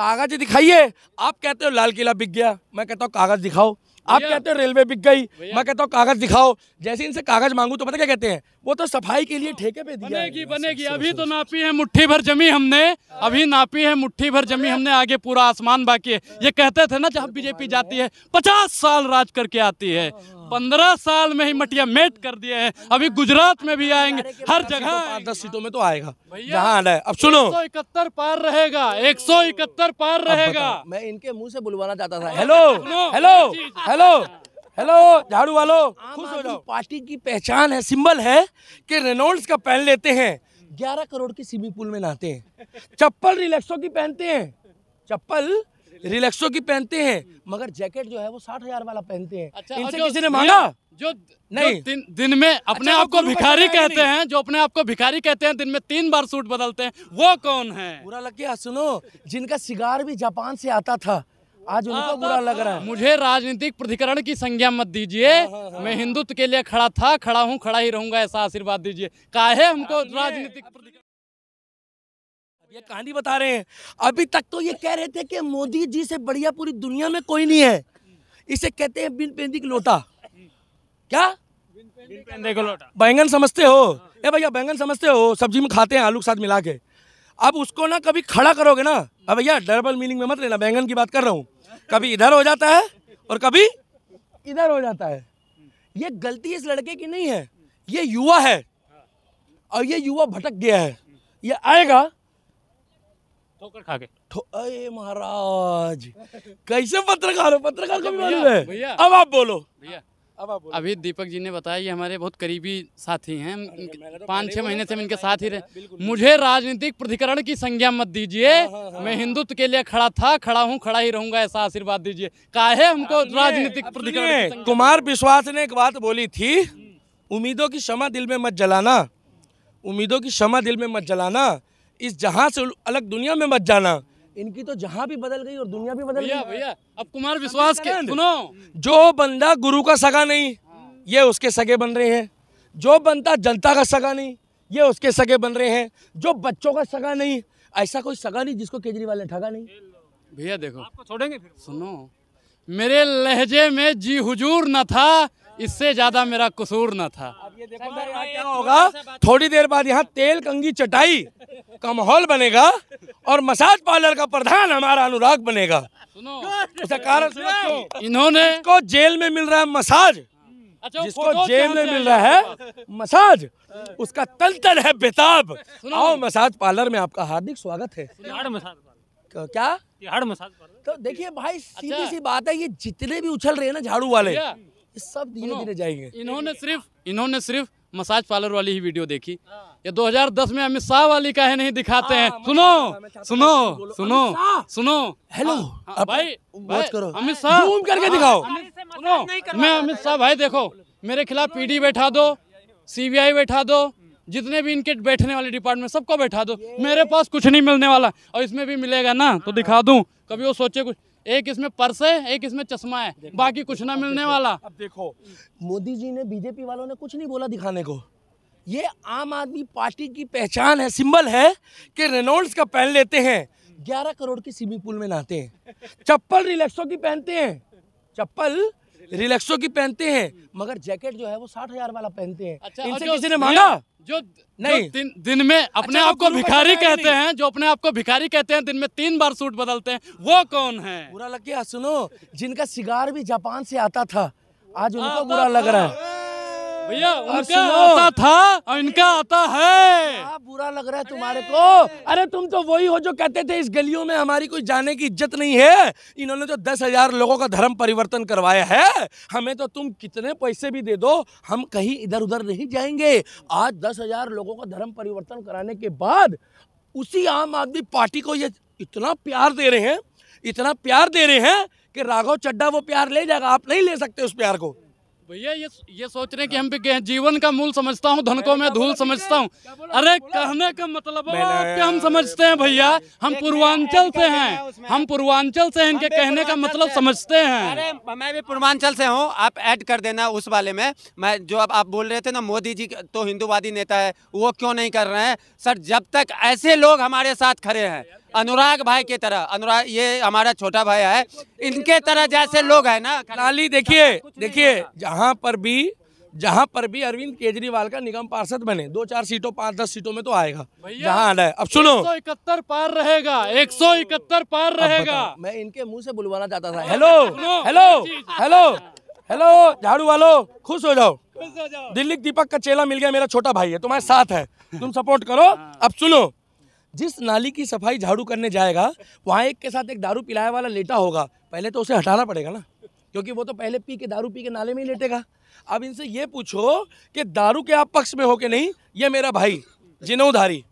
कागज दिखाइए आप कहते हो लाल किला बिक गया मैं कहता हूँ कागज दिखाओ आप कहते हो रेलवे बिक गई मैं कहता हूँ कागज दिखाओ जैसे इनसे कागज मांगू तो पता क्या कहते हैं वो तो सफाई के लिए ठेके पे दिया बनेगी बनेगी अच्छा, अभी अच्छा, तो अच्छा। नापी है मुट्ठी भर जमी हमने अभी नापी है मुट्ठी भर जमी हमने आगे पूरा आसमान बाकी है ये कहते थे ना जहाँ तो बीजेपी जाती है पचास साल राज करके आती है हाँ, हाँ, हाँ। पंद्रह साल में ही मटिया मेट कर दिए हैं अभी गुजरात में भी आएंगे हर जगह पाँच दस सीटों में तो आएगा जहाँ आना है अब सुनो एक इकहत्तर पार रहेगा एक सौ इकहत्तर पार रहेगा मैं इनके मुंह से बुलवाना चाहता था हाँ, हेलो हाँ, हेलो हाँ, हेलो हेलो झाड़ू वालो खुश हो जाओ पार्टी की पहचान है सिंबल है कि रेनोल्ड्स का पहन लेते हैं ग्यारह करोड़ के स्विमिंग पूल में नहाते हैं चप्पल रिलैक्सो की पहनते हैं चप्पल रिलैक्सो की पहनते हैं हम्म। मगर जैकेट जो है वो साठ हजार वाला पहनते हैं अच्छा, इनसे किसी ने मांगा जो नहीं जो दिन, दिन में अच्छा, अपने अच्छा, आप को भिखारी कहते हैं जो अपने आप को भिखारी कहते हैं दिन में तीन बार सूट बदलते हैं वो कौन है बुरा लग गया सुनो जिनका सिगार भी जापान से आता था आज उनको बुरा लग रहा है मुझे राजनीतिक प्रधिकरण की संज्ञा मत दीजिए हाँ, हाँ, हाँ। मैं हिंदुत्व के लिए खड़ा था खड़ा हूँ खड़ा ही रहूंगा ऐसा आशीर्वाद दीजिए काहे हमको राजनीतिक ये कहानी बता रहे हैं अभी तक तो ये कह रहे थे कि मोदी जी से बढ़िया पूरी दुनिया में कोई नहीं है इसे कहते हैं बिन पेंदी लोटा क्या बैंगन समझते हो ए भैया बैंगन समझते हो सब्जी में खाते हैं आलू के साथ मिला के अब उसको ना कभी खड़ा करोगे ना अब भैया डबल मीनिंग में मत लेना बैंगन की बात कर रहा हूँ कभी इधर हो जाता है और कभी इधर हो जाता है ये गलती इस लड़के की नहीं है ये युवा है और ये युवा भटक गया है ये आएगा ठोकर खा के महाराज कैसे पत्रकार हो पत्रकार का भी मालूम है अब आप बोलो भैया अब आप बोलो अभी दीपक जी ने बताया ये हमारे बहुत करीबी साथी हैं तो पाँच छह महीने से हम इनके साथ ही रहे मुझे राजनीतिक प्रधिकरण की संज्ञा मत दीजिए हाँ, हाँ, हाँ, मैं हिंदुत्व के लिए खड़ा था खड़ा हूँ खड़ा ही रहूंगा ऐसा आशीर्वाद दीजिए काहे हमको राजनीतिक प्रधिकरण कुमार विश्वास ने एक बात बोली थी उम्मीदों की क्षमा दिल में मत जलाना उम्मीदों की क्षमा दिल में मत जलाना इस जहाँ से अलग दुनिया में मत जाना इनकी तो जहाँ भी बदल गई और दुनिया भी बदल गई भैया अब कुमार विश्वास के सुनो जो बंदा गुरु का सगा नहीं ये उसके सगे बन रहे हैं जो बनता जनता का सगा नहीं ये उसके सगे बन रहे हैं जो बच्चों का सगा नहीं ऐसा कोई सगा नहीं जिसको केजरीवाल ने ठगा नहीं भैया देखो आपको छोड़ेंगे फिर सुनो मेरे लहजे में जी हुजूर न था इससे ज्यादा मेरा कसूर न था क्या होगा थोड़ी देर बाद यहाँ तेल कंगी चटाई का माहौल बनेगा और मसाज पार्लर का प्रधान हमारा अनुराग बनेगा उसका कारण सुनो इन्होंने को जेल में मिल रहा है मसाज अच्छा, जिसको जेल में मिल रहा है मसाज उसका तल तल है बेताब आओ मसाज पार्लर में आपका हार्दिक स्वागत है क्या देखिये मसाज तो देखिए भाई अच्छा। सीधी सी बात है ये जितने भी उछल रहे हैं ना झाड़ू वाले ये सब धीरे धीरे जाएंगे इन्होंने सिर्फ इन्होंने सिर्फ मसाज पार्लर वाली ही वीडियो देखी हाँ। ये 2010 में अमित शाह वाली का है नहीं दिखाते हाँ, हैं सुनो सुनो सुनो सुनो हेलो हाँ, भाई करो अमित शाह घूम करके दिखाओ सुनो मैं अमित शाह भाई देखो मेरे खिलाफ पीडी बैठा दो सीबीआई बैठा दो जितने भी इनके बैठने वाले डिपार्टमेंट सबको बैठा दो मेरे पास कुछ नहीं मिलने वाला और इसमें भी मिलेगा ना तो हाँ। दिखा दूँ कभी वो सोचे कुछ एक इसमें पर्स है एक इसमें चश्मा है बाकी कुछ ना मिलने वाला अब देखो मोदी जी ने बीजेपी वालों ने कुछ नहीं बोला दिखाने को ये आम आदमी पार्टी की पहचान है सिंबल है कि रेनोल्ड्स का पहन लेते हैं ग्यारह करोड़ की स्विमिंग पूल में नहाते हैं चप्पल रिलैक्सो की पहनते हैं चप्पल रिलैक्सो की पहनते हैं मगर जैकेट जो है वो साठ हजार वाला पहनते हैं अच्छा, इनसे किसी ने मांगा जो नहीं जो दिन, दिन में अच्छा, अपने अच्छा, आप को भिखारी कहते हैं जो अपने आप को भिखारी कहते हैं दिन में तीन बार सूट बदलते हैं वो कौन है बुरा लग गया सुनो जिनका सिगार भी जापान से आता था आज उनको बुरा लग रहा है भैया उनका आता था इनका आता है बुरा लग रहा है तुम्हारे को अरे तुम तो वही हो जो कहते थे इस गलियों में हमारी कोई जाने की इज्जत नहीं है इन्होंने तो दस हजार लोगों का धर्म परिवर्तन करवाया है हमें तो तुम कितने पैसे भी दे दो हम कहीं इधर उधर नहीं जाएंगे आज दस हजार लोगों का धर्म परिवर्तन कराने के बाद उसी आम आदमी पार्टी को ये इतना प्यार दे रहे हैं इतना प्यार दे रहे हैं कि राघव चड्डा वो प्यार ले जाएगा आप नहीं ले सकते उस प्यार को भैया ये ये सोच रहे कि हम भी जीवन का मूल समझता हूँ धनकों में धूल समझता हूँ अरे कहने का मतलब कि हम समझते हैं भैया हम पूर्वांचल से हैं हम पूर्वांचल से इनके कहने का मतलब समझते हैं अरे मैं भी पूर्वांचल से हूँ आप ऐड कर देना उस वाले में मैं जो अब आप बोल रहे थे ना मोदी जी तो हिंदूवादी नेता है वो क्यों नहीं कर रहे हैं सर जब तक ऐसे लोग हमारे साथ खड़े हैं अनुराग भाई के तरह अनुराग ये हमारा छोटा भाई है इनके तरह जैसे लोग है ना खनाली देखिए देखिए जहाँ पर भी जहाँ पर भी अरविंद केजरीवाल का निगम पार्षद बने दो चार सीटों पाँच दस सीटों में तो आएगा जहाँ आना है अब सुनो एक इकहत्तर पार रहेगा एक सौ इकहत्तर पार रहेगा मैं इनके मुंह से बुलवाना चाहता था हाँ, हेलो हेलो हाँ, हेलो हेलो झाड़ू वालो खुश हो जाओ दिल्ली दीपक का चेला मिल गया मेरा छोटा भाई है तुम्हारे साथ है तुम सपोर्ट करो हाँ। अब सुनो जिस नाली की सफाई झाड़ू करने जाएगा वहाँ एक के साथ एक दारू पिलाया वाला लेटा होगा पहले तो उसे हटाना पड़ेगा ना क्योंकि वो तो पहले पी के दारू पी के नाले में ही लेटेगा अब इनसे ये पूछो कि दारू के आप पक्ष में हो के नहीं ये मेरा भाई जिनौधारी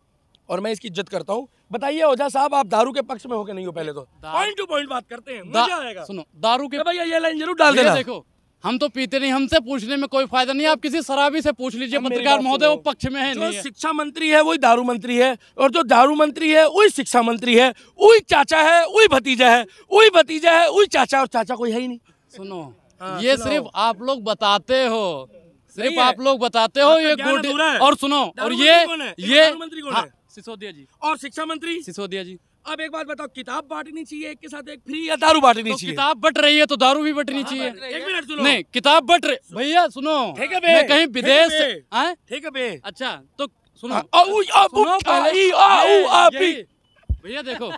और मैं इसकी इज्जत करता हूँ बताइए ओझा साहब आप दारू के पक्ष में हो के नहीं हो पहले तो पॉइंट टू पॉइंट बात करते हैं मजा आएगा सुनो दारू के भैया ये लाइन जरूर डाल देना देखो हम तो पीते नहीं हमसे पूछने में कोई फायदा नहीं आप किसी शराबी से पूछ लीजिए पत्रकार महोदय वो पक्ष में है जो शिक्षा मंत्री है वही दारू मंत्री है और जो दारू मंत्री है वही शिक्षा मंत्री है वही चाचा है वही भतीजा है वही भतीजा है वही चाचा और चाचा कोई है ही नहीं सुनो हाँ, ये सिर्फ आप लोग बताते हो सिर्फ आप लोग बताते हो ये और सुनो और ये ये सिसोदिया जी और शिक्षा मंत्री सिसोदिया जी अब एक बात बताओ किताब बांटनी चाहिए एक के साथ एक फ्री या दारू बांटनी तो चाहिए किताब बट रही है तो दारू भी बटनी चाहिए एक मिनट सुनो नहीं किताब बट रही भैया सुनो ठीक है मैं कहीं विदेश ठीक है अच्छा तो सुनो हाँ, भैया देखो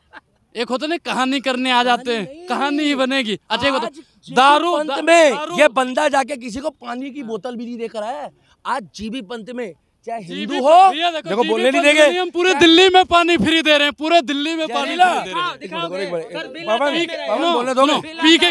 एक होता नहीं कहानी करने आ जाते हैं कहानी ही बनेगी अच्छा एक दारू पंत में ये बंदा जाके किसी को पानी की हाँ। बोतल भी नहीं देकर आया आज जीबी पंत में चाहे हिंदू हो देखो बोलने नहीं देंगे हम पूरे दिल्ली में पानी फ्री दे रहे हैं पूरे दिल्ली में पानी बोले दोनों पी के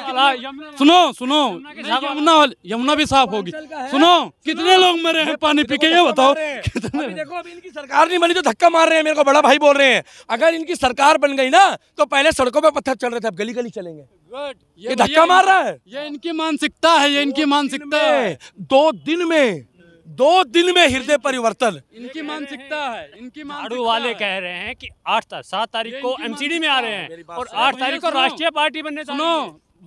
सुनो सुनो यमुना यमुना भी साफ होगी सुनो कितने लोग मरे हैं पानी पी के ये बताओ कितने देखो इनकी सरकार नहीं बनी तो धक्का मार रहे हैं मेरे को बड़ा भाई बोल रहे हैं अगर इनकी सरकार बन गई ना तो पहले सड़कों पर पत्थर चल रहे थे अब गली गली चलेंगे ये धक्का मार रहा है ये इनकी मानसिकता है ये इनकी मानसिकता है दो दिन में दो दिन में हृदय परिवर्तन इनकी मानसिकता है इनकी झाड़ू वाले कह रहे हैं कि आठ सात तारीख को एमसीडी में आ रहे हैं और आठ तारीख को राष्ट्रीय पार्टी बनने सुनो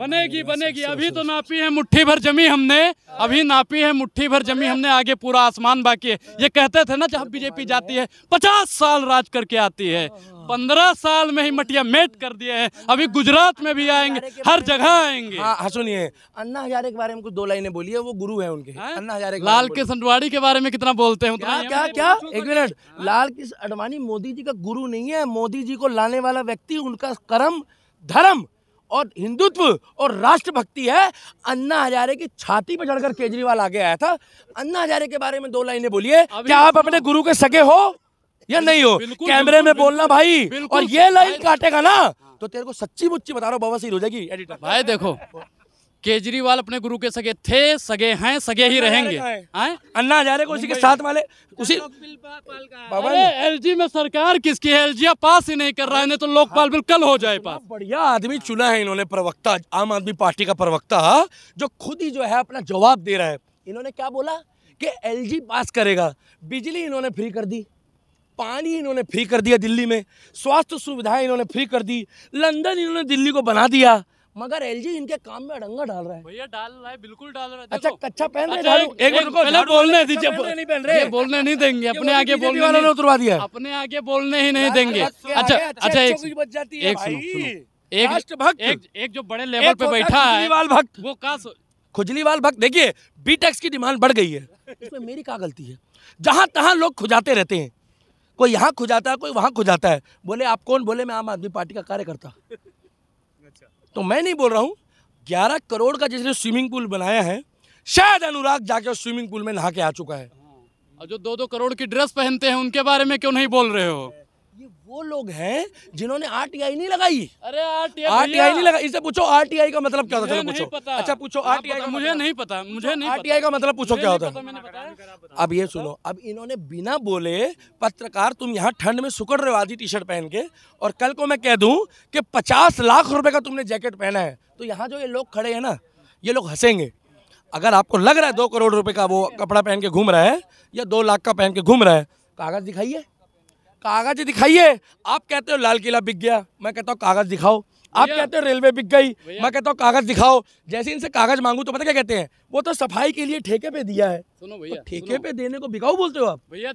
बनेगी बनेगी अभी तो नापी है मुट्ठी भर जमी हमने अभी नापी है मुट्ठी भर जमी हमने आगे पूरा आसमान बाकी है ये कहते थे ना जब बीजेपी जाती है पचास साल राज करके आती है पंद्रह साल में ही मटिया मेट कर दिए हैं अभी गुजरात में भी आएंगे हर जगह आएंगे हाँ, हाँ सुनिए अन्ना हजारे के बारे में कुछ दो लाइनें है वो गुरु है उनके अन्ना हजारे लाल कृष्ण अडवाणी के बारे में कितना बोलते हैं क्या क्या क्या एक मिनट लाल कृष्ण अडवाणी मोदी जी का गुरु नहीं है मोदी जी को लाने वाला व्यक्ति उनका कर्म धर्म और हिंदुत्व और राष्ट्रभक्ति है अन्ना हजारे की छाती पर चढ़कर केजरीवाल आगे आया था अन्ना हजारे के बारे में दो लाइनें बोलिए क्या आप अपने गुरु के सगे हो या नहीं हो कैमरे में बोलना भाई और ये लाइन काटेगा ना हाँ। तो तेरे को सच्ची मुच्ची बता रहा हूँ हो जाएगी एडिटर भाई देखो केजरीवाल अपने गुरु के सगे थे सगे हैं सगे ही रहेंगे हाँ? अन्ना हजारे को उसी के साथ वाले उसी एलजी में सरकार किसकी है एलजी पास ही नहीं कर रहा है तो लोकपाल हाँ। बिल कल हो जाए पास बढ़िया आदमी चुना है इन्होंने प्रवक्ता आम आदमी पार्टी का प्रवक्ता जो खुद ही जो है अपना जवाब दे रहा है इन्होंने क्या बोला कि एलजी पास करेगा बिजली इन्होंने फ्री कर दी पानी इन्होंने फ्री कर दिया दिल्ली में स्वास्थ्य सुविधाएं इन्होंने फ्री कर दी लंदन इन्होंने दिल्ली को बना दिया मगर एलजी इनके काम में अड़ंगा डाल रहा है भैया डाल रहा है बिल्कुल डाल रहा है अच्छा कच्चा पहन रहे अच्छा, एक, एक, पहले बोलने दीजिए नहीं पहन रहे बोलने नहीं देंगे अपने आगे बोलने वाले ने उतरवा दिया अपने आगे बोलने ही नहीं देंगे अच्छा अच्छा, अच्छा अच्छा एक बच जाती है एक भक्त एक एक जो बड़े लेवल पे तो बैठा है भक्त वो का खुजलीवाल भक्त देखिए बीटेक्स की डिमांड बढ़ गई है इसमें मेरी क्या गलती है जहां तहां लोग खुजाते रहते हैं कोई यहाँ खुजाता है कोई वहाँ खुजाता है बोले आप कौन बोले मैं आम आदमी पार्टी का कार्यकर्ता अच्छा। तो मैं नहीं बोल रहा हूँ ग्यारह करोड़ का जिसने स्विमिंग पूल बनाया है शायद अनुराग जाके स्विमिंग पूल में नहा के आ चुका है हाँ। और जो दो दो करोड़ की ड्रेस पहनते हैं उनके बारे में क्यों नहीं बोल रहे हो वो लोग हैं जिन्होंने आरटीआई नहीं लगाई अरे आरटीआई नहीं लगाई इसे पूछो आरटीआई का मतलब क्या होता है पूछो अच्छा पूछो आरटीआई का मतलब मुझे नहीं पता मुझे नहीं आरटीआई का मतलब पूछो क्या होता है अब ये सुनो अब इन्होंने बिना बोले पत्रकार तुम यहाँ ठंड में सुकड़ सुकड़वादी टी शर्ट पहन के और कल को मैं कह दूं कि पचास लाख रुपए का तुमने जैकेट पहना है तो यहाँ जो ये लोग खड़े हैं ना ये लोग हंसेंगे अगर आपको लग रहा है दो करोड़ रुपए का वो कपड़ा पहन के घूम रहा है या दो लाख का पहन के घूम रहा है कागज दिखाइए कागज दिखाइए आप कहते हो लाल किला बिक गया मैं कहता हूँ कागज दिखाओ आप कहते हो रेलवे बिक गई मैं कहता हूँ कागज दिखाओ जैसे इनसे कागज मांगू तो पता क्या कहते हैं वो तो सफाई के लिए ठेके पे दिया है सुनो भैया ठेके पे देने को बिकाऊ बोलते हो आप भैया